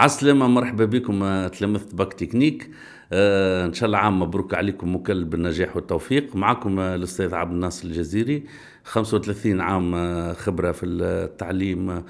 عسلامة مرحبا بكم آه، تلمذت باك تكنيك آه ان شاء الله عام مبروك عليكم مكلل بالنجاح والتوفيق معكم آه، الاستاذ عبد الناصر الجزيري 35 عام آه، خبرة في التعليم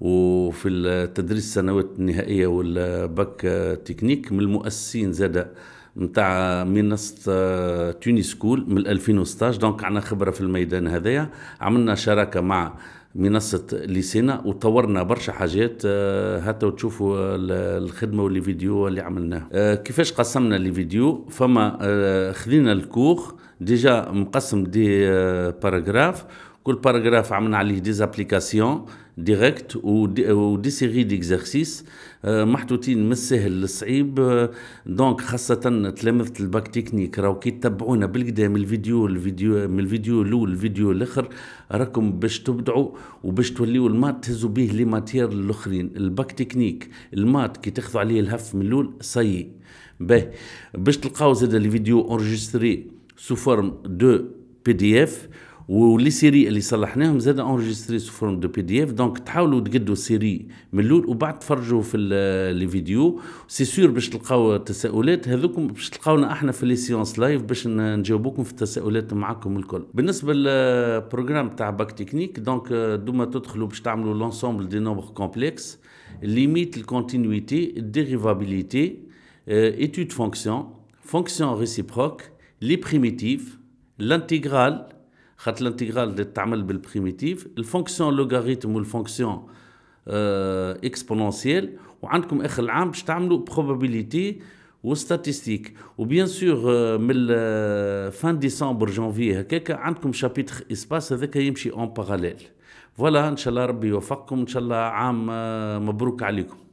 وفي التدريس السنوات النهائية والباك تكنيك من المؤسسين زاد نتاع منصة توني سكول من 2016 دونك عندنا خبرة في الميدان هذايا عملنا شراكة مع منصه ليسينا وطورنا برشا حاجات آه، حتى تشوفوا آه، الخدمه والفيديو اللي عملناه آه، كيفاش قسمنا الفيديو فما خذينا الكوخ ديجا مقسم دي باراغراف كل باراغراف عملنا عليه ديزابليكاسيون ديريكت ودي, ودي سيري ديكزارسيس محطوطين من السهل للصعيب دونك خاصة تلامذة الباك تكنيك راو كي تتبعونا بالقدا من الفيديو الفيديو من الفيديو الاول الفيديو الاخر راكم باش تبدعوا وباش توليوا المات تهزوا به لي ماتير الاخرين الباك تكنيك المات كي تاخذوا عليه الهف من الاول سي باهي باش تلقاو زاد الفيديو اونجستري سو فورم دو بي دي اف ولي سيري اللي صلحناهم زاد انجستري سو فورم دو بي دي اف دونك تحاولوا تقدوا السيري من الاول وبعد تفرجوا في لي فيديو سي سور باش تلقاو تساؤلات هذوكم باش تلقاونا احنا في لي سيونس لايف باش نجاوبوكم في التساؤلات معاكم الكل بالنسبه للبروغرام تاع باك تكنيك دونك آه، دوما تدخلوا باش تعملوا لونسومبل دي نومبر كومبلكس ليميت الكونتينيتي الديريفابيليتي ايتود فونكسيون فونكسيون ريسيبروك لي بريميتيف l'intégrale خاطر الانتيغرال اللي تعمل بالبريميتيف الفونكسيون لوغاريتم والفونكسيون اه اكسبونونسييل وعندكم اخر العام باش تعملوا بروبابيليتي وستاتيستيك وبيان سور من فان ديسمبر جانفي هكاك عندكم شابيتر اسباس هذاك يمشي اون باراليل فوالا ان شاء الله ربي يوفقكم ان شاء الله عام آه، مبروك عليكم